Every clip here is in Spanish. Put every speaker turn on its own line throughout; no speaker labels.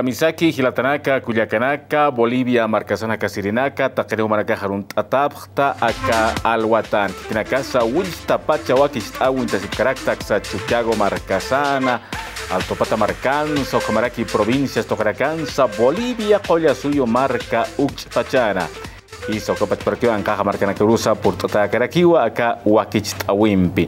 Kamisaki, Gilatanaka, Cuyacanaka, Bolivia, Marcazana, Casirinaca, Tacareo, Maracá, Jaruntatapta, Aca, Alhuatán, Quitinacasa, Wiltapacha, Huaquis, Ahuintasipcaractaxa, Chuquiago, Marcazana, Altopata, Marcanza, Ocamaraki, Provincias, Tocaracanza, Bolivia, Collasuyo, Marca, Uxpachana. Y Socopat Perquio, Ancaja, Marcana Puerto Purtota, Caraquiwa, Tawimpi.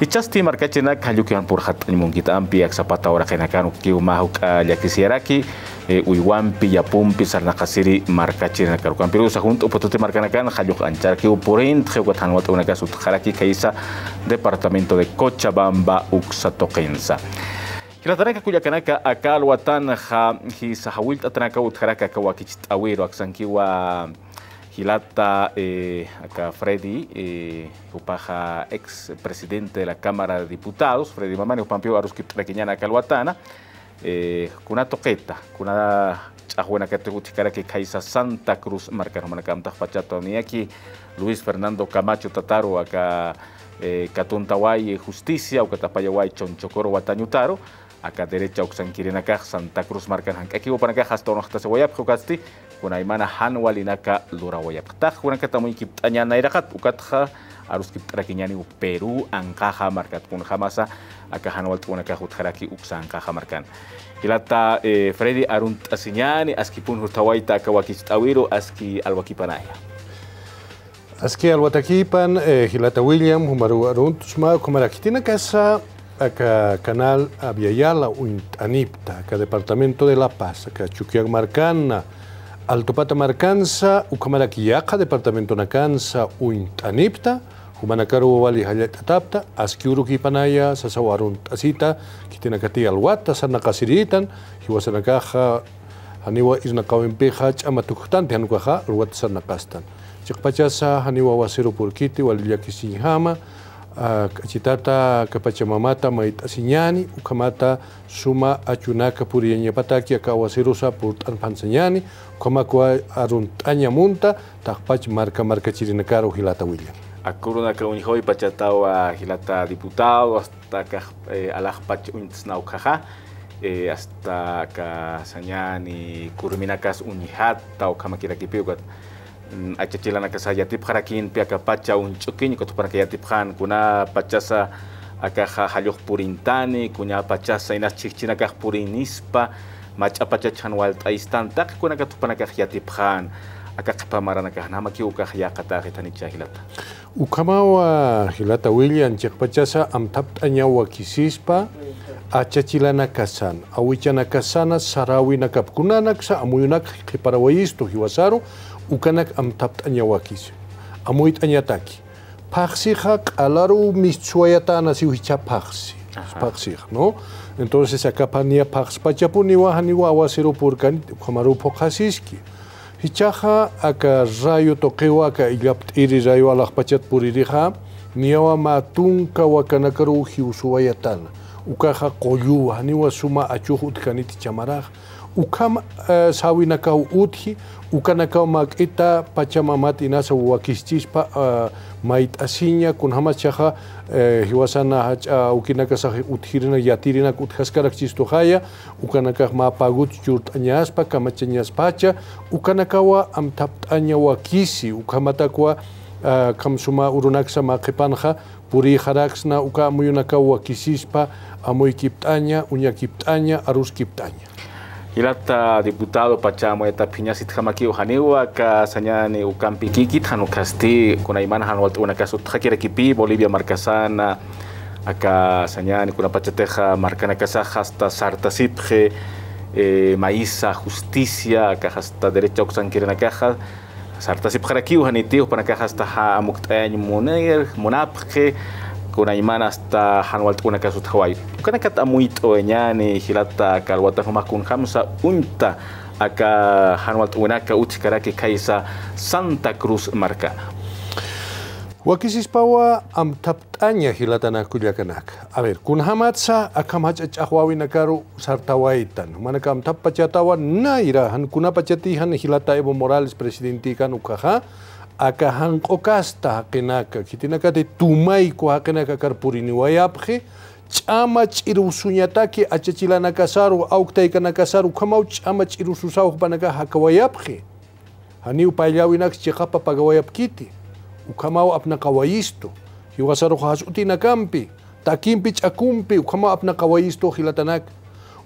Ichasti marcachena kayukian por que kitampi sapata ora kenakan kiu mahuka yakisieraki eh, uiwampi yapumpi sarnakasiri marcachena karukan pero sa junto potote entre hayuk anchar una casa de unakasut haraki kaisa departamento de Cochabamba uxatoquensa. Kiratanaka kuyakanaka akalwatan ha hisahawilta tanaka utharaka kawakichit awiro aksankiwa Gilata eh, acá Freddy, eh, ex presidente de la Cámara de Diputados, Freddy Mamani, Upampio Aruski Requeñana Calhuatana, eh, una Toqueta, Cuna te Categuchicara que Caiza Santa Cruz, Marca Romana Camta Fachato aquí Luis Fernando Camacho Tataro, acá eh, Catuntaway eh, Justicia, Ucatapayaway Chonchocoro Guatañutaro, acá derecha Oxanquirena Santa Cruz, Marca Hank, aquí Upanacá, Hasta Ceguayap, kunaymana hanwalinaka lurawayaktaq hurankatamuyni kipt'añanayraqa t'ukatqa arus kipt'arakiñani Perú anqaqa markatkunqa masa aka hanwal t'unaka hutjaraki uksa anqaqa markan kilata e, Freddy arun t'asiñani askipun hurtawayta aka wakicht'awiru aski alwakipanaya
aski alwatakipan eh, William humaru arun tusma kumarakitina kasa aka canal Aviayala, Uintanipta, aka departamento de La Paz, chukiak Chuquiamarcana, Altopata marcanza, ukamarakiyaqa departamento nacanza uintanipta, humanakaro wali hallatapta, askiuru kipanaya, sasawarun tasita, kitinakati alwata, sanakasiritan, hiwasanakaja, haniwa irnakawimpeja, chamatukhtante hanukaja, alwata sanakastan. Chikpachasa haniwa wasiru purkiti, walilyakisinjama, kapacamamata maita sinyani ukamata suma achunaka puriyañapataki aka awasirusa purt'anpansañani ukamakua marka takpach marca hilata ujilata
akuruna ka unihoi pachatawa hilata diputado hasta ka eh, alajpach uñtisnaukaja eh, hasta ka sanyani kurminakas kamakira kipiukat Mm, achachilana kasa yatipjarakin kan piaka pacha unchukiño cotopanaka han kuna pachasa akaja haluk purintani kuna pachasa inas chikchinakaj purinispa mach'apachachan walt'ayistantaq kunaka tupanakaj yatipjan akaqpamaranakaj namakiukaj yaqataj itanichajilata
ukamawa hilata william chikpachasa wa kisispa sarawi awichanacasana sarawinacapcunanak sa amuyunak kiparawayisto hiwasaru ukanak amtapta ñawakis amuyta ñataki paxsija q'alaru mischuayatana siwicha paxsi paxsija no entonces acapa nia pax pachapuni waha ni wawa sirupurkani qamarupo qasisqui hichaja aka rayo toqiwa aka illapt'iri rayo alaqpachat puririqa niyawa matunka wakanakaru usuwayatana ukaja qoyuwa niwa suma achuj utkaniti chamaraj ukam eh, sawi nakau uthi ukanakau mak'ita pachamamatinasa wakichispa uh, eh, mait'asiña kunhamaschaqa uh, eh, hiwasana hach'a ukinakasaq uthirina yatirinaka utjaskaraqchistuhaya ukanakaq mapagut churt'añaspa am ukanakawa anya wakisi ukamatakwa uh, kamsuma urunaksa maqipanqa purijaraqsna uka amuyunakaw wakisispa amuykipt'aña arus aruskipt'aña
Ilata diputado pachamo eta piñasit jamaki ojaniwa ka sañani ukampi kikit hanu kasti kuna hanu una kaso tjakira Bolivia marcasana acá sañani kuna pachateja marcana casa hasta sartasipje eh, maiza justicia acá hasta derecha oxan sarta caja sartasipjarakiu hanitius para caja hasta ha moner kuna imana hasta hanwalt una kasu Kuna kana kata muito enyane hilata kalwata huma kun hamsa unta aka hanwalt una ka kaisa Santa Cruz marca
Wakisispawa am taptaña hilatana kuyakanaka. A ver, kun hamatsa akamach achahwawi nakaru sartawaitan. Manaka am na naira han kunapachati han hilata Evo Morales presidenti kanukaha. aka hank'ukasta haqinaqa khitinakati tumayku haqinaqa karpuriniwayapqi ch'ama ch'irusuñataki achachilanakasaru awktaykanakasaru awqtaykanacasaruw ch'ama ch'iruw susawuq panaka hakawayapqi haniw payllawinaqa chiqapa pagawayapkiti uqhamaw apnaqawayistu hiwasaruq has'utinakanpi takinpi ch'akunpi uqhamaw apnaqawayistuq jilatanaka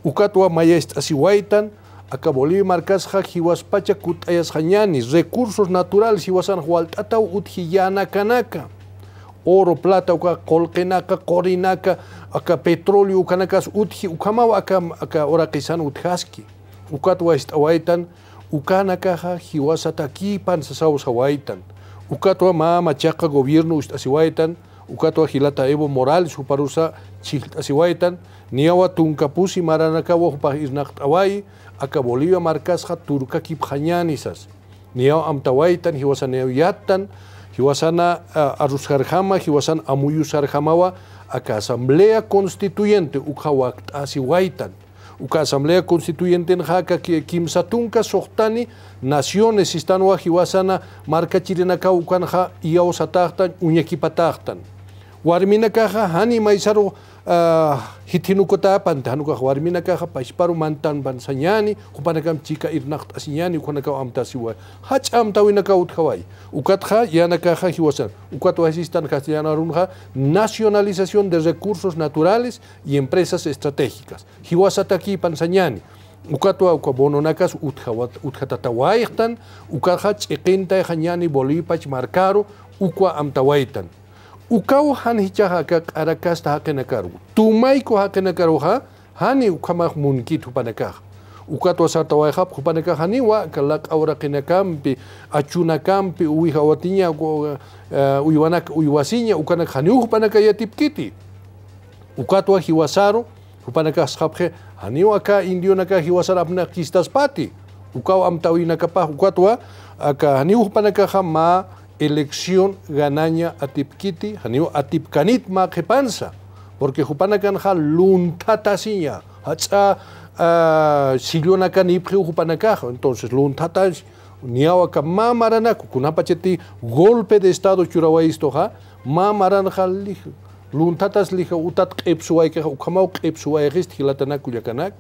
ukatwa mayaysta asiwaytan acá ha casja jiwaspacha kutayas jañanis, recursos naturales jiwasan hualtatau utjillana kanaka, oro, plata, uka colquenaca, corinaca, acá petróleo, ukanacas utji, ukamawa acá, acá orakisan utjaski, ukatwa istawaitan, ukanakaja jiwasatakipan sasaus hawaitan, ukatwa ma machaca gobierno ustasiwaitan, ukatua hilata Evo Morales uparusa chiltasiwaitan, niawa tunkapusi maranakawa upa Hawaii aka Bolivia markasqa turka kiphañanisas Niao amtawaytan tan hiwasana uh, arusjarjama hiwasan amuyusjarjamawa aka asamblea constituyente ukha waitan. uka asamblea constituyente haka kim satunka sohtani naciones istanwa hiwasana uh, marka chirinaka ukanha iyaw sataqtan Warmina warminakaja hani maizaro hitinukota pantanuka warminaka paisparu mantan bansanyani hupanakam chica irnacht asiñani amta siwa, hach amtawinaka utkawai ukatja yanakaja hiwasan ukatu asistan castellano arunja nacionalización de recursos naturales y empresas estratégicas hiwasataki pansañani ukatua ukwa bononakas ukahach ukaja ch'iqintay hañani bolipach markaru ukwa amtawaitan ukau han hicha haka arakasta hakenakaru. Tumaiko hakenakaru ha, hani ukamah munkit hupanakah. Ukat hap ku hupanakah hani wa kalak aura acuna kampi uihawatinya, uiwanak, uiwasinya, ukanak hani hupanakaya tipkiti. Ukat wa hiwasaru, hupanakah skaphe, hani waka indionaka hiwasar kistas pati. Ukau amtawinakapah uka wa, aka hani hupanakah ma, elección ganaña atipkiti, atipkanit ma jepanza, porque jupana luntatasinya luntatasiña, hacha ah, siliona jupana entonces luntatas niawaka mamaranaku, kunapacheti golpe de estado ma mamaranja liju, luntatas lija utat qepsuwaikeja, ukamau qepsuwaikist jilatanaku yakanak,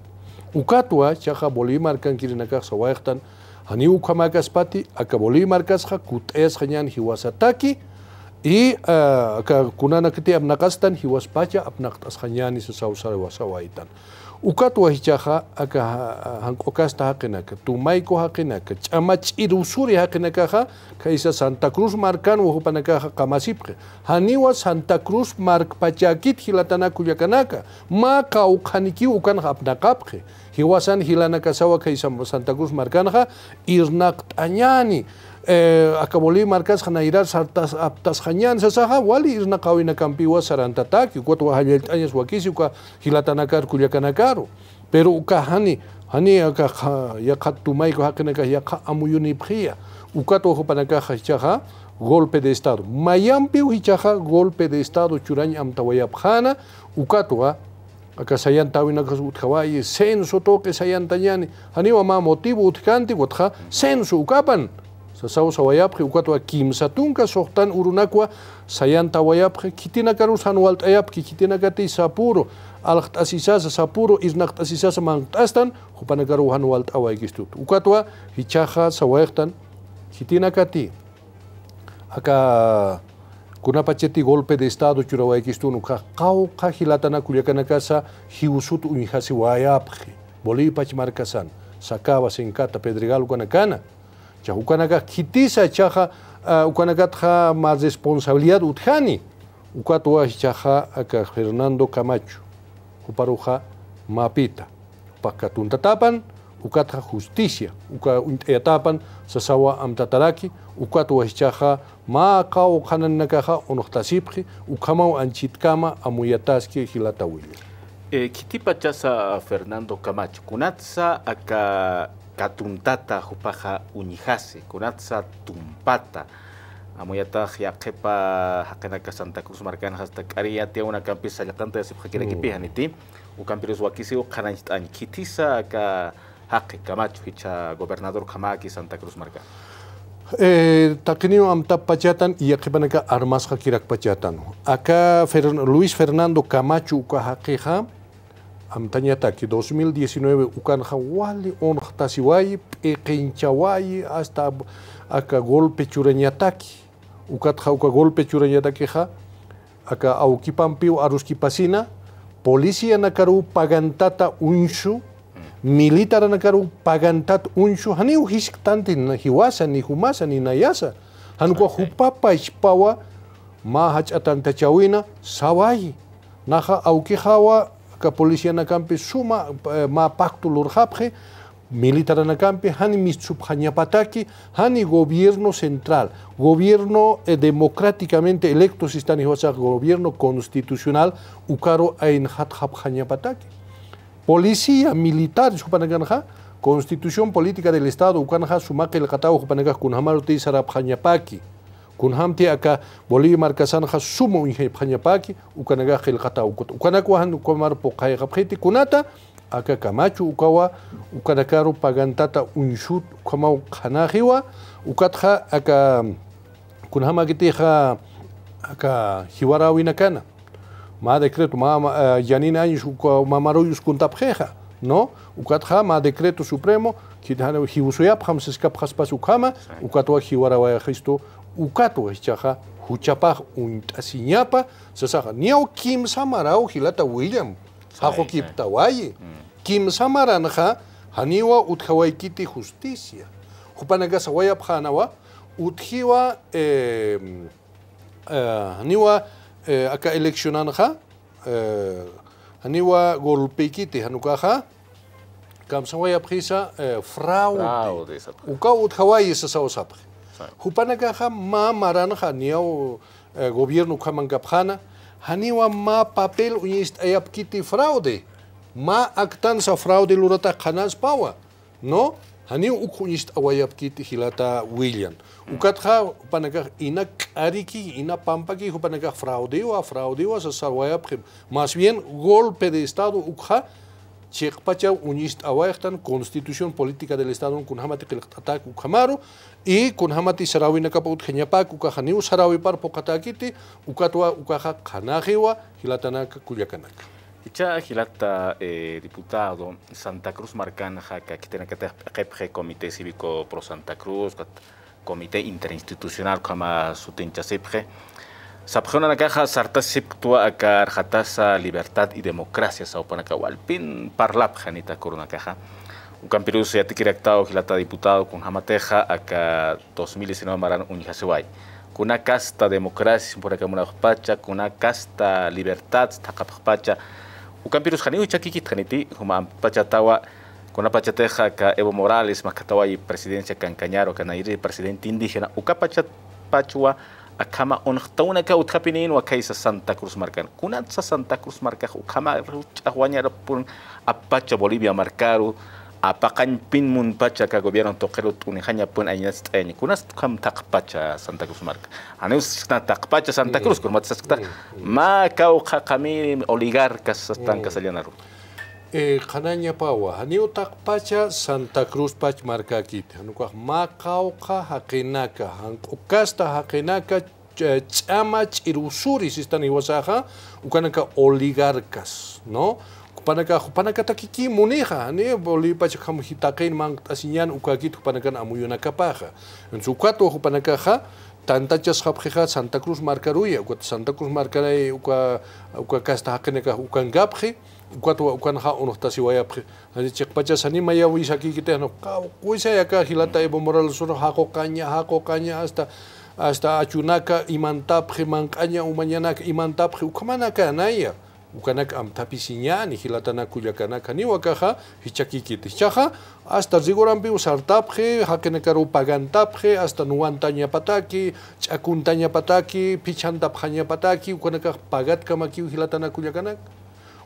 ukatua chaja Bolívar kankirinakaj sawaiqtan, Ani uka magas pati, aka boli markas kut ez hanyan hi was ataki, i aka kunana kiti abnakastan wasa waitan. ukatu wahichaja aka hank'okasta haqinaka tumayku amat ch'amach'iri usuri haqinakaja kaisa Santa Cruz markan wahupanakaja kamasipke, haniwa Santa Cruz mark markpachakit hilatanaku yakanaka ma ukan ukanqa apnaqapqi hiwasan hilanakasawa kaisa Santa Cruz irnak anyani. Eh, akabolí marcas janairar sartas aptas jañan sasaja wali irna kawina campiwa sarantatakiu cuatro años wakisiu ka hilatanakar kuyakanakaru pero uka hani hani aka ka tumaiko amuyuni yaka amuyunipjia ukato ojopanaka hichaja golpe de estado mayampi hichaja golpe de estado churañ amtawayapjana ukatoa acá sayan tawina kas utjawai censo toque sayan hani ma motivo utkanti wotja censo ukapan sasau wayapri ukwatwa Kim tunka soktan urunakwa sayanta kiti kitina karusan waltayapki kiti nakati sapuro alht asisasa sapuro isnakt asisasa mantastan hupana karuhan walt awaikistut ukwatwa hichaja kiti nakati kati aka paceti golpe de estado churawaikistunu ka qau qa hilatana kulyakanakasa hiusut unjasi wayapri bolipach markasan sacaba senkata pedregal kanakana cha ukanaga kitisa ukanaga tha ma responsabilidad utjani ukatuwa chaja aka Fernando Camacho uparuja mapita tatapan ukatja justicia uka etapan sasawa amtataraki ukatuwa chaja maqa uqananakaja onoqtasipqi uqamaw anchitkama amuyataski hilatawili
eh, kitipa chasa Fernando Camacho kunatsa aka katuntata hupaja uñijase kunatsa tumpata amoyata yakepa hakenaka Santa Cruz marcana hasta kariyatia una campis sayakanta yasip mm. u ukampirus wakisi kitisa ka haqi Camacho hicha gobernador kamaki Santa Cruz marcana
Eh, taquinio amta pachatan y armas hakirak pachatan. Aka Fer Luis Fernando Camacho ukahakeja amtañataki 2019 ukanqa wali e wai hasta aka golpe churañataki ukatqa uka golpe churañatakiqa aka awkipanpiu aruskipasina policiyanakaru pagantata unshu militar militarnakaru pagantat unshu hani tanti na hiwasa ni humasa ni nayasa ko okay. hupapa ishpawa ma hach'atantachawina sawai naha hawa policía na kampi suma eh, ma pacto militar na kampi hani pataki hani gobierno central gobierno e democráticamente electo si están gobierno constitucional ukaro pataki policía militar ha constitución política del estado suma que el katau kunhamaro tizarapjaniapaki kun hamti aka bolímar kasanqa sumun phañapaki ukanagaqi qata ukut ukanaku han ukamar puqayqa phiti kunata aka kamachu ukawa ukanakaru pagantata unshut kamau qanajiwa ukatqa aka kun hamakitiqa aka hiwarawina kana ma decreto ma yanina años mamaruyus kuntapjeja no ukatqa ma decreto supremo kidhanu hiusuyap hamsiskap haspas ukama ukatwa hiwarawa histo ukatu ichaja huchapaj untasiñapa sasaja kim samara maraw hilata william jajo mm. kim samara maranja haniwa utjawaykiti justicia jupanaka sawayap janawa utjiwa eh, eh, haniwa eh, aka eleccionanja eh, haniwa golpeykiti hanukaja kam sawaya eh, fraude uka utjawaye sasawasapaj Hupanakaja ma maranja niau gobierno kamankapjana haniwa ma papel uñist ayapkiti fraude ma actanza fraude lurata pawa no hani ukuñist awayapkiti hilata william ukatja hupanakaj ina k'ariki ina pampaki hupanakaj fraudeo a fraudeo a mas bien golpe de estado ukja Chekpachaw unist awayaktan constitución política del Estado con hamati qilqtatac ukhamaru y con hamati sarawi nakapa utgeñapac ukajaniu sarawi par pokatakiti
ukatwa ukaja qanajiwa Hilatana, Kulyakanak. Icha hilata eh, diputado Santa Cruz Marcana jaka que tiene que comité cívico pro Santa Cruz comité interinstitucional kama sutincha tincha Sapjonanakaja, hatasa libertad y democracia, pin parlap, janita Un campirus ya diputado con jamateja, acá 2019 maran Con una casta democracia, por acá pacha, con casta libertad, pacha. Un pachatawa, con una pachateja, Evo Morales, presidencia cancañaro, canairi, presidente indígena, pachua Acama onhtaunaka utqapiniyinwa sa Santa Cruz Kuna sa Santa Cruz markaq uqama pun apacha Bolivia markaru mun pacha ka gobierno toqero pun aynas t'ayñi. Kunas tak taqpacha Santa Cruz marca. Aneus taqpacha Santa Cruz kurmatsasqta ma kawqa qamiri sa tanqas allanaru
eh, kananya pawa utak pacha Santa Cruz pach marka kit kwa makau ka hakenaka hankukasta hakenaka chamach eh, irusuri sistan iwasaha ukanaka oligarkas, no panaka panaka takiki muneha. Hani boli pacha kam hitakain mang tasinyan ukakit panaka amuyuna paha en su cuatro panaka ja tanta chas Santa Cruz marcaruya uka Santa Cruz marcaray uka uka kasta hakinaka ukangapje uka wa kuan ha uno está si vaya ani cek pacha sani maya wis kita, kite no cuisa ya ka hilata evo moral suro hako asta, hako caña hasta hasta achunaka imantapje mancaña u mañana imantapje ukamanaka naya ukanak am tapisiñani hilatana kuyakanaka ni wakaja hichakikiti chaja hasta rigorampi usartapje hakenekaru pagantapje hasta nuwantañapataki ch'akuntañapataki pichantapjañapataki ukanakaj pagatkamakiu hilatana kuyakanaka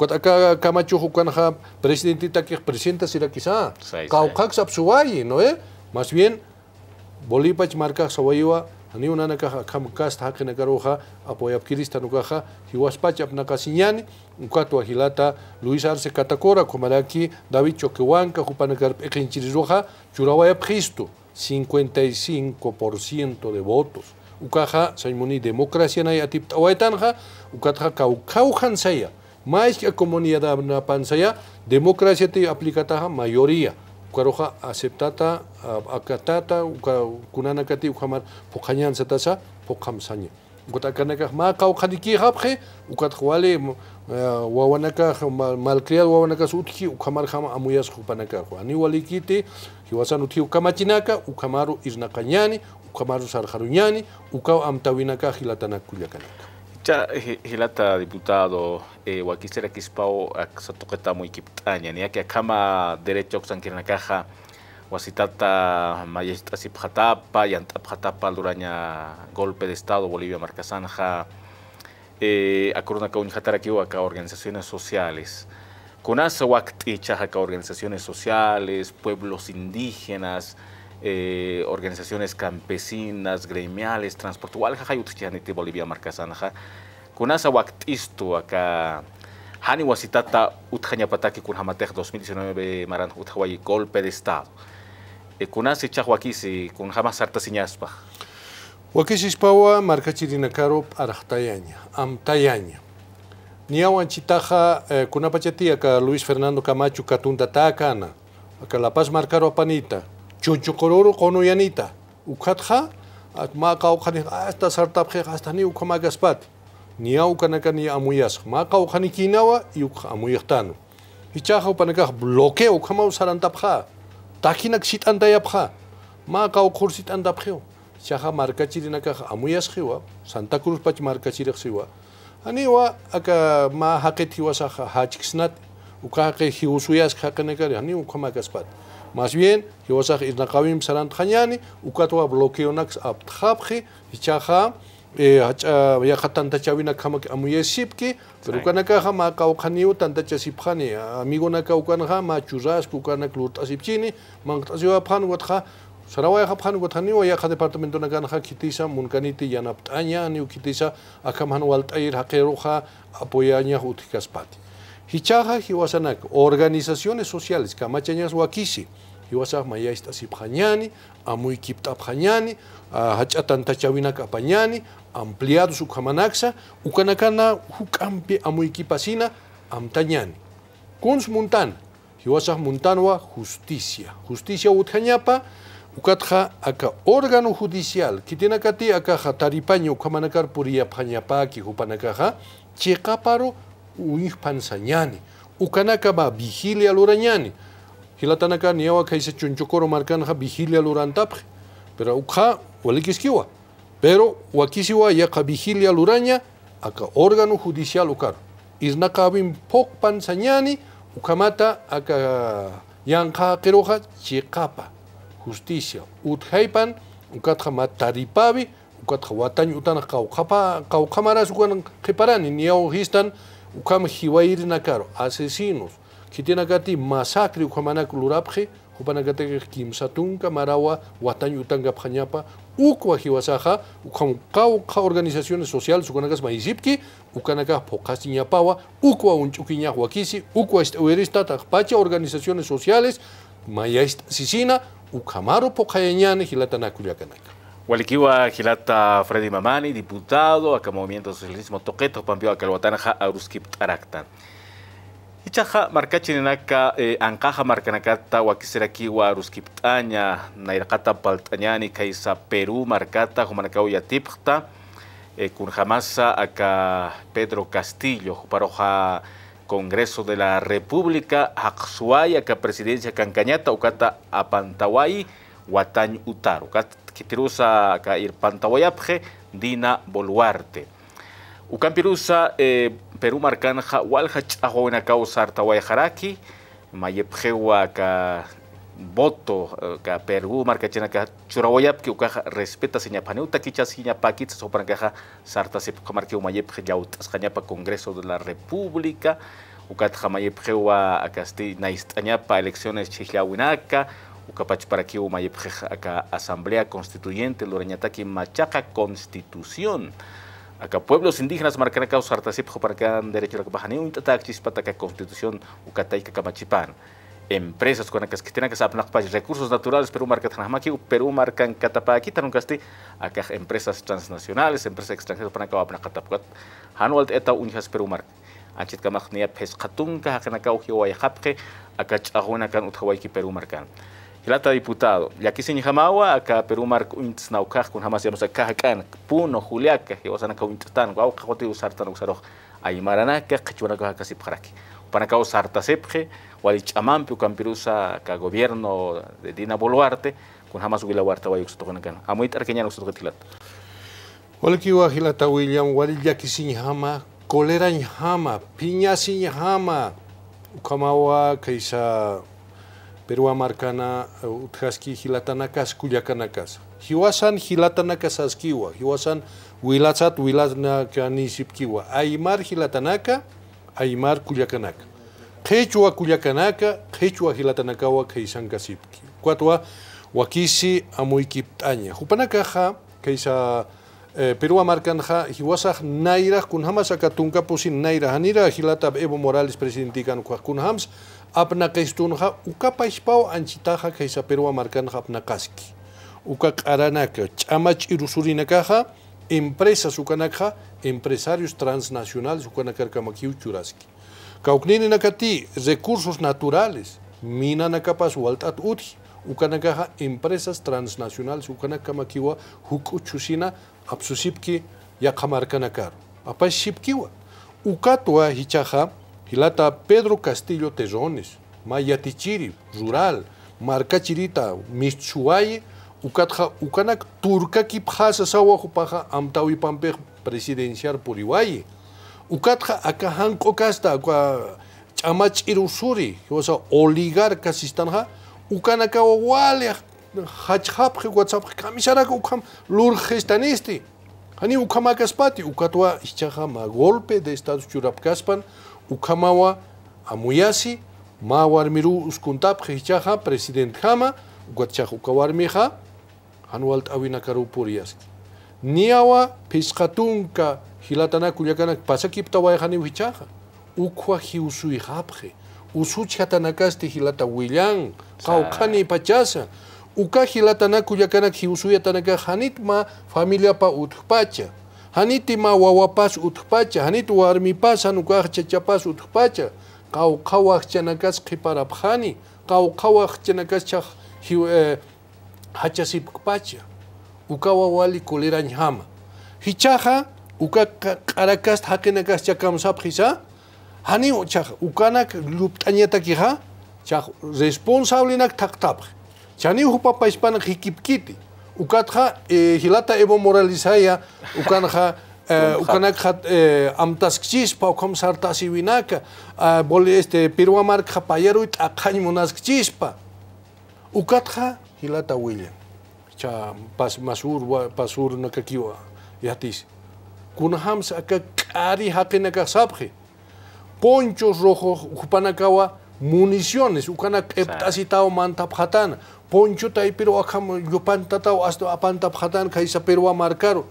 Cuataca Camacho Jucanja, presidente que presenta será quizá. Caucax Absuay, ¿no es? Eh? Más bien, Bolipach marca Sawaiwa, ni una nacaja, Camcast, Hakenacaroja, Apoyapkirista Nucaja, Hiwaspach, Abnacasiñani, Ucatu Agilata, Luis Arce Catacora, Comaraki, David Choquehuanca, Jupanacar, Ekenchiriroja, Churawaya Pjisto, 55% de votos. Ucaja, Saimuni, democracia, Nayatip, Tawaitanha, Ucatja, Caucaujan Saya. Μάικια κομμουνιάτα από την Πανσαία, η δημοκρατία είναι η majority. Η κυρία Ασετζάτα, η η κυρία Ασετζάτα, η κυρία Ασετζάτα, η κυρία η κυρία Ασετζάτα, η κυρία Ασετζάτα, η κυρία η κυρία Α ε, Α Α
cha hilata eh, diputado eh, wakisera kispao aksatoketa muikiptaña ni yake akama derecho caja, wasitata mayastasipjatapa yantapjatapa alduraña golpe de estado bolivia marcasanja eh, akurunaka uñijatarakiwa ka organizaciones sociales kunasa wakt'ichaja organizaciones sociales pueblos indígenas eh, organizaciones campesinas, gremiales, transporte, walja, hayutchianete, Bolivia, marcasanja, kunasa waktisto acá, hani wasitata utjañapataki kunhamatej 2019 maran utjawayi golpe de estado. Kunasi eh, chahuakisi, kunhamas sarta siñaspaj.
Wakishishpawa markachirinakaro arajtayaña, amtayaña. Niawan chitaja eh, kunapachati acá Luis Fernando Camacho Katunda ana, acá La Paz marcaro apanita. ჯოჯოკორ ყონოიანიტა უკათხა მა ყაუხანი ასთა სარტაფხე ხასთანი უკო მაგასბათ ნია უკანაკანი ამუიას მა ყაუხანი კინავა იუკ ამუიხთან იჩახო პანაკა ბლოკე უკამავ სარანტაფხა დაკინაკ სიტანდაიაფხა მა ყაუხურ სიტანდაფხე ჩახა მარკაჩირინაკა ამუიას ხივა სანტაკრუს პაჩ მარკაჩირი ხივა ანივა აკა მა ჰაკეთივას ახა ჰაჩქსნათ უკა ხე ჰიუსუიას ხაკნეკარი ანი უკო მაგასბათ Más bien, que vas a irnaqabim sarantjaniani, ukatua bloqueonax aptjabji, hichaja, yajatan tachavina kamak amuyesipki, pero caja ma kaukaniu tantachasipjani, amigo nakaukanja ma churrasco, ukanak lurtasipchini, mangtasiwapjan watja, Sarawaya Japhan Guathani o Yaja Departamento Naganja Kitisa, Munkaniti Yanaptaña, Niukitisa, Akamhan Waltair, apoyanya Apoyaña, Utikaspati. Hichaja, Hiwasanak, organizaciones sociales, Kamachañas, Wakisi, Hiwasaj, Mayaista, Sipjañani, Amuikiptapjañani, ah, Hachatantachawina, Capañani, ampliado su Kamanaxa, Ukanakana, Hukampi, Amuikipasina, Amtañani. Kuns Muntan, Hiwasaj Muntanwa, Justicia, Justicia Utjañapa, Ukatja aka órgano judicial, Kitinakati acá Taripaño, Kamanakar Puria Pañapaki, Hupanakaja, Checaparo, uih panzañani ukanakaba vigilia lurañani hilatanaka niawa kaise chunchukoro markanja vigilia lurantapje pero ukha walikiskiwa pero wakisiwa yaka vigilia luraña aka organu judicial ukaro iznakabin pokpan sañani ukamata aka yanqa qiruqa chiqapa justicia utjaypan ukatqa mataripavi ukatqa watañu utanaq qawqapa qawqamaras ukan qiparani niaw histan Ukam jiwairi nakaro, asesinos. Kitinakati masacre ukamanaka lurapje, kimsatun, kimsatunka, marawa, huataño utanga pjañapa, ukwa kau ukamukauka organizaciones sociales, ukanagas maizipki, ukanakas pokastiñapawa, ukwa unchukiña huakisi, ukwa estuerista pacha organizaciones sociales,
mayaist sisina, ukamaro pokayañane hilatanakuriakanaka Walikiwa Gilata Freddy Mamani, diputado, acá Movimiento Socialismo Toqueto, Pampio, acá Guatanaja, Auruskip Ichaja marca eh, ancaja marcanacata huaquiseraquiwa aruskiptaña Nairakata paltañani kaisa Perú marcata humanacau yatipta eh, kunjamasa acá Pedro Castillo juparoja Congreso de la República Jaxuay acá Presidencia Cancañata ucata apantawai. Watañ Utaro, Kitirusa ka pantawayapje, Dina Boluarte. Ukampirusa eh, Perú Marcanja, walhach Chahuena Causa Artahuayajaraki, Mayepjewa ka voto ka Perú marcachena ka churaboyap que ukaja respeta señapaneuta quicha señapakitza sopran kaja sarta se marque umayep yautas cañapa Congreso de la República ukat jamayep jewa akasti naistañapa elecciones chihlawinaka para Ucapachparaqui Umayepjej acá Asamblea Constituyente, Loreñataki Machaca Constitución. Acá pueblos indígenas marcan causa hartasipjo para que han derecho a la bajane un que constitución ucataica camachipan. Empresas con las que tienen que saber recursos naturales Perú marca Tanamaki, Perú marcan Catapaqui, casti acá empresas transnacionales, empresas extranjeras para que vayan a Catapucat, Hanual Eta Unijas Perú marca. Anchit Kamaknia Pescatunca, Hakanakauki, Guayajapke, acá Chahuanacan, Uthawaiki Perú marcan. Hilata diputado, y aquí sin jamawa, acá Perú marco ints con jamás llamamos acá acá, puno, juliaca, que vos a naca intstan, guau, cajote usar tan ahí maranaca, cachuanaca, casi para aquí. Para acá usar tasepje, gualichamampi, campirusa, que gobierno de Dina Boluarte, con jamás huila huarta, guayux A muy arqueñano, usted hilata.
Hola, aquí Hilata William, gualillaki sin jama, colera en jama, piña sin jama, kamawa, kaisa. peruamarkana eh, utkaski hilatanakas kuyakanakas hiwasan hilatanakas askiwa hiwasan wilatsat kanisipkiwa. aymar hilatanaka aymar kuyakanaka qhechwa kuyakanaka qhechwa hilatanakawa kasipki. kwatwa wakisi amuikiptanya. hupanakaja kaisa eh, Perua marcanja hiwasaj Naira kunhamas posin Naira. aniraj hilatab Evo Morales presidentikan kuaj kunhams apnaqaystunqa uqapa ishpawa anchitaqa kaysa perua markanqa apnakaski. uqa aranaka ch'amach'iru surinakaqa empresas ukanaka, empresarios transnacionales ukanakarkamakiyu churasqi kauknini nakati recursos naturales mina nakapas walt'at uti ukanakaja empresas transnacionales ukanakamakiwa huk'uchusina apsusipki yaqamarkanakaru apash shipkiwa ukatua hichaja Πιλάτα Πέδρο Καστίλιο Τεζόνη, Μαγιατιτσίρι, Ζουράλ, Μαρκά Τσιρίτα, Μισουάι, Ουκάτχα, Ουκάνακ, Τούρκα και Πχάσα, Σάουαχο Πάχα, Αμτάου Ιπαμπέχ, Πρεσιδενσιάρ Πουριουάι, Ουκάτχα, Ακαχάν Κοκάστα, Τσαμάτσι Ιρουσούρι, Ουσα, Ολιγάρ Κασίστανχα, Ουκάνακα, Ουάλια, Χατσχάπχε, Ουκάτσαπχε, Καμισαράκ, Ουκάμ, Λουρχεστανίστη. ο ο η ukamawa amuyasi ma warmiru uskuntap jechaja president jama guachaj ukawarmija anual awinakaru purias niawa pisqatunka hilatana kullakana pasakipta wayjani wichaja ukwa hiusuijapje usuchatanakasti hilata willan qawqani pachasa uka hilatana kullakana hanitma familia pa utpacha Hanitima wawapas utqpacha, hanitu warmipas hanukaq chachapas utqpacha. Qawqawaq chanakas qiparaphani, qawqawaq chanakas chaq eh, hachasipqpacha. Ukawa wali ham, Hichaja, uka qarakas haqinakas chakamsapqisa, hani chaq ukanak cah kiha, chaq responsablenak taqtapq. Chani hupapa hikip kiti. ukatja hilata evo moralizaya ukanja ukanak amtaskchispa ukomsartasiwinaka boli este piruamarkja payaruit aqhañmunaskchispa ukatja hilata willan cha pas masur pasur nakakiwa yatis kunahams aka kari haqinaka sapji ponchos rojos upanakawa municiones, ucana tao mantap hatan, poncho taipiro akam yupantatao asto apantap hatan kaisa a marcar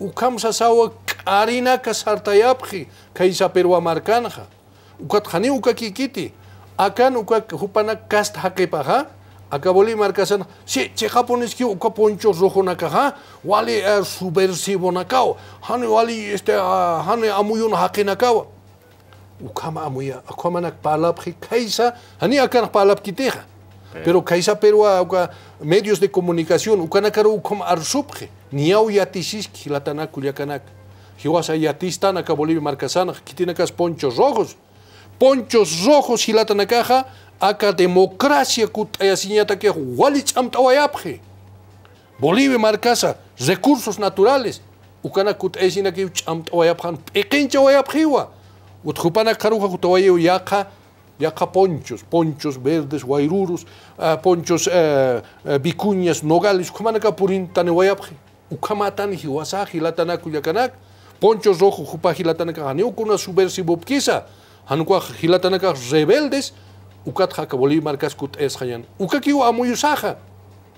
ukam sasawa arina kasarta yapki kaisa perua marcanja, ukat hani ukakikiti, akan ukak hupana kast hakepaja, Acaboli marcasan, si che japones que uka poncho rojo nakaja, wali eh, subversivo nakao, hani wali este, ah, hani amuyun hake nakawa. ukama amuya nak palap kaisa hani akan palap kiteja eh. pero kaisa Pero agua, medios de comunicación ukanakaru ukom arsupje niau yatisis kilatana kulyakanak hiwasa yatistana ka bolivia marcasana kitinakas ponchos rojos ponchos rojos hilatanakaja aka democracia ta ke wali chamtawayapje bolivia marcasa recursos naturales ukana kutayasina que chamtawayapjan peqencha wayapjiwa Utjupana Caruja, Jutawaye, yaka, yaka ponchos, ponchos verdes, guairurus, eh, ponchos uh, uh, vicuñas, nogales, Kumanaca Purin, Taneguayapje, Ukamatan, Hiwasa, Hilatana, ponchos rojos, Jupa, Hilatanaca, Haneukuna, subversivo Pkisa, Hanukua, Hilatanaca, rebeldes, Ukatja, Cabolí, Marcascut, Eshayan, Ukakiu, Amuyusaja,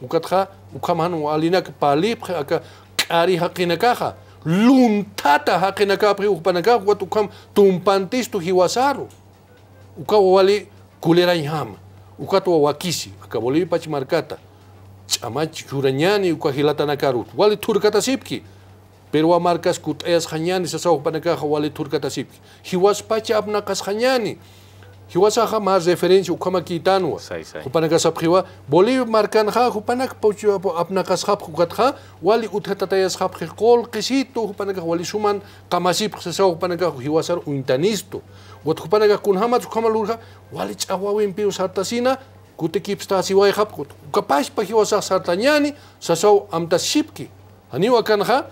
Ukatja, ukamanu Alinac, Palip, Acá, Ari, luntata haqinakapri uppanakaq tumpantis tumpantistu hiwasaru uka wawali kulerayhama ukatu wawakisi aka bolivia pachimarkata ch'amachi yurañani uka hilatanakaru wali turkatasipki perua markas kut'ayasqañani sasawaq panakaqa wali turkatasipki hiwaspacha apnaqasqañani خواصه خا ماز رفرنس او کومه کیتانو خو پنه کا سبخوا بولی مارکان خا خو پنه پوچو خپل کسخاب خو کتخا ولی تو ولی شومن قماسی پرسه خو پنه خو خواسر اونتنیستو و خو پنه کون هم خو ولی چاواو ام پیو سی کوت کپاش په خواسر سارتانیانی سسو ام تا شپکی انیو کنخه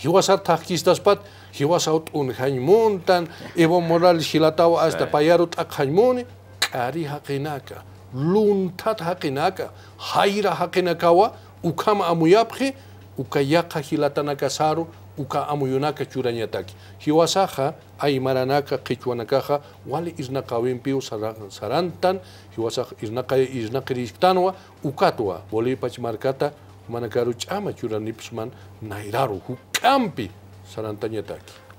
Hiwasartajkistaspat hiwasa ut'uni haymontan Evo Morales hilatawa hasta payarut ak haymoni k'ari haqinaka luntat haqinaka hayra haqinakawa ukama amuyapxi ukayaqa hilatanaka saru uka amuyunaka churañataki hiwasaqa aymaranaka qichwanakaqa wali isnaqawinpiu sarantan hiwasaqa isnaqa isnaqirishtanwa ukatwa bolipach markata mana garu cama ch'ama yuranipis kampi nairaro hukampi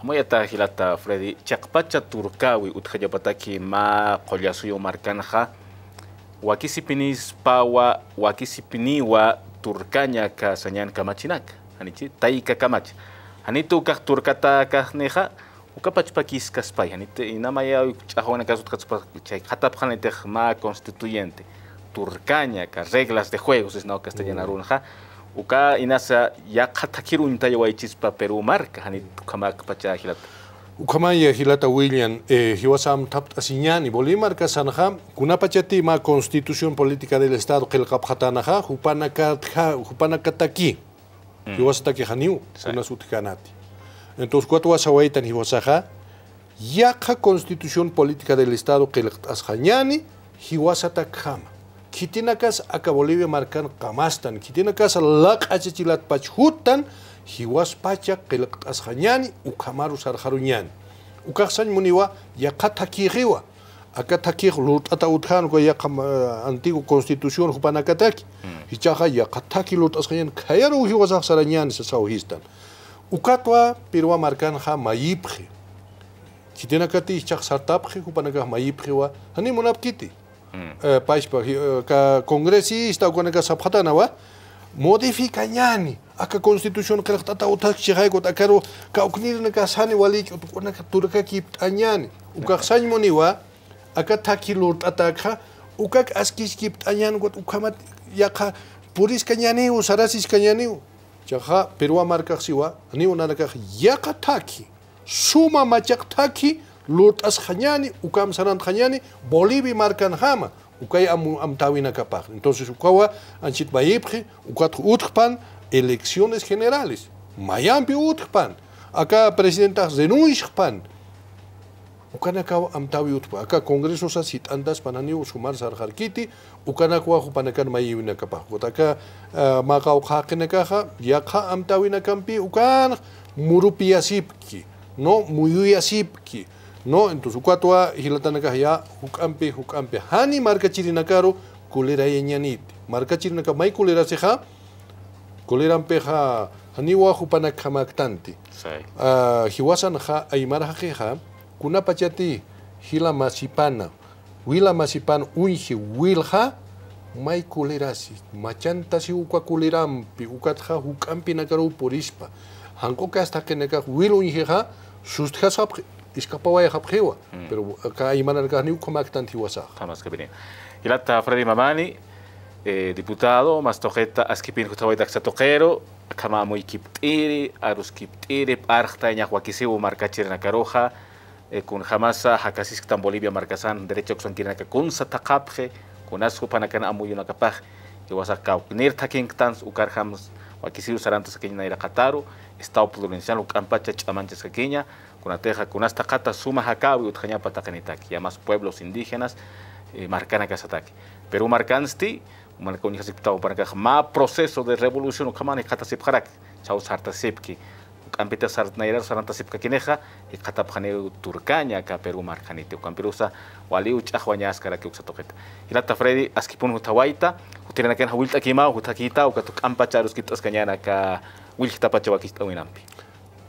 Amo yata hilata Freddy chakpacha turkawi pataki ma qollasuyo markanja wakisipinis pawa wakisipiniwa turkanya ka sanyan kamachinak anichi taika kamach anitu kah turkata kah neha kaqneja pakis kaspay anite inamaya ch'ajwana kasutqatspa chay qhatapqanitej ma constituyente turcañaca, reglas de juegos, es no castellana mm. runja. Uka inasa ya katakiru intayo chispa Perú marca, hani mm. kamak pachajilata. Ukamaya
Gilata William, Hiwasam eh, Tapt Asiñani,
sanja, una pachatima
Constitución Política del Estado, que el Kelkaphatanaja, Jupanakataki, mm. Hiwasataki kuna Kunasutkanati. Entonces, cuatro wasawaitan Hiwasaja, Yaka Constitución Política del Estado, que el Kelkasjañani, kama. kitinakas aka Bolivia markan kamastan kitinakas lak achichilat pachhutan hiwas pacha qilq ashanyani ukamaru sarharuñani ukaqsañ muniwa yaqa takiqiwa aka takiq lut'ata utjanko yaqa eh, antiguo constitución hupanakataki hichaqa hmm. yaqa ashanyan lut'asqañani khayaru uhiwasaq sarañani sasawhistan ukatwa pirwa markanja mayipqi kitinakati hichaq sartapqi hupanakaq wa hani kiti paishpa ka congresista o kasaphatanawa modificañani aka constitución kaqtata utaqchiqaykut akaru kawknirna kasani walichu Uka turkaki pt'añani wa, aka taki lurt'ataqa ukak askishki kanyani, ukhamat yaqa puriscañaniu siwa, chaqa pirwa markaqsiwa ya yaqa taki suma machaq taki lutas jañani, ukam sanant Khanyani, Bolivia marcan hama ukay am, am Entonces, ukawa, anchit bayipri Ukat utpan, elecciones generales. Mayampi utpan, acá presidentas denuishpan. Ukanakawa amtawi utpa, acá congreso sasit andas panani usumar sarjarkiti, ukanakwa jupanakan mayiwina capaz. utaka uh, makau amtawina kampi ukan, murupiasipki, no, muyuyasipki. ¿no? Entonces, hilatana hilatanaka ya, hukampe, hukampe. Hani marka marca chirinakaro, kulera marka Marca ka mai kulera seja, kulera ampeja, haniwa hupanakamaktanti. Uh, ah, hiwasan ha, aymar kuna pachati hila masipana. Wila masipan unhi wilha, mai kulerasi, machantasi uka kulerampi, ukatha hukampi nakaru porispa. Hankoka hasta que neka wilunjiha, sustja sapri. iskapawaya khapkhewa hmm. pero ka imanan eh, ka niu komaktanti wasa
kanas kabine ilata Freddy Mamani eh, diputado mastojeta askipin kutawai daxatoquero kama moikiptiri aruskiptiri parta ñahuakisiu markachirnakaroja eh, kun jamasa tan Bolivia san derecho xonkinaka kunsa taqapje kunasku y amuyunakapaj iwasakawknir takinktans ukarjams wakisiu sarantas kakiña kataru estado plurinacional ukampa chach'amanchas kakiña ...con con la Cunateja, sumas acá... y que y más pueblos indígenas, Marcana Casataki. Pero Marcansti, para que ma proceso de revolución, Ucamani, Catasipjarak, Chau Sartasipki, Campita Sartnaira, Sarantasipka Quineja, y Catapjaneu Turcaña, Caperu Marcanite, Campirusa, Waliuch, Ajuañáscara, que Uxatoqueta. Y la Tafredi, Askipun que Utiranakan Huilta Kimau, Hutakita, Ucatucampacharus, Kitas Cañana, Wilchitapachawakista, Winampi.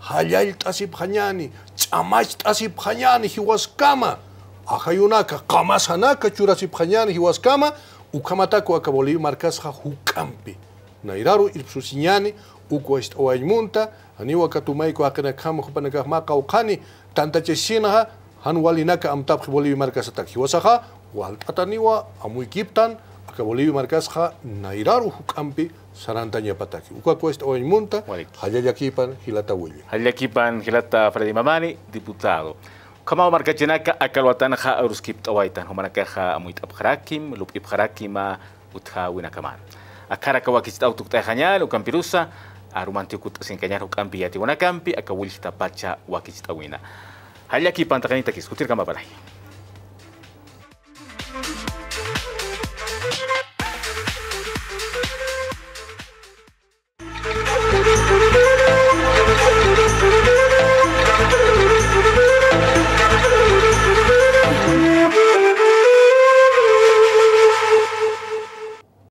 Halal tasib hanyani, chamash tasib hanyani, he was kama. Ahayunaka, kamasanaka churasib hanyani, he was kama. Ukamatako akaboli markasha hukampi. Nairaru irpsusinyani, ukuest oaimunta, aniwa katumaiko akenakama hupanakahmaka ukani, tantachesinaha, hanwalinaka amtabhi bolivi markasatak. He was aha, waltataniwa, amuikiptan, que Bolivia marcasja nairaru huk'ampi sarantanya pataki. Ukacuesta oñmunta, hallallakipan hilata
William. Hallakipan hilata Freddy Mamani, diputado. Kamao markachinaka akalwatan ha aruskip tawaitan, humanaka ha amuit abjarakim, lup ibjarakima utha winakaman. Akara kawakist autuk tajanyal, ukampirusa, arumantiukut sinkañar hukampi yati wanakampi, akawilhta pacha wakistawina. Hallakipan takanita kis, kutirkama paray.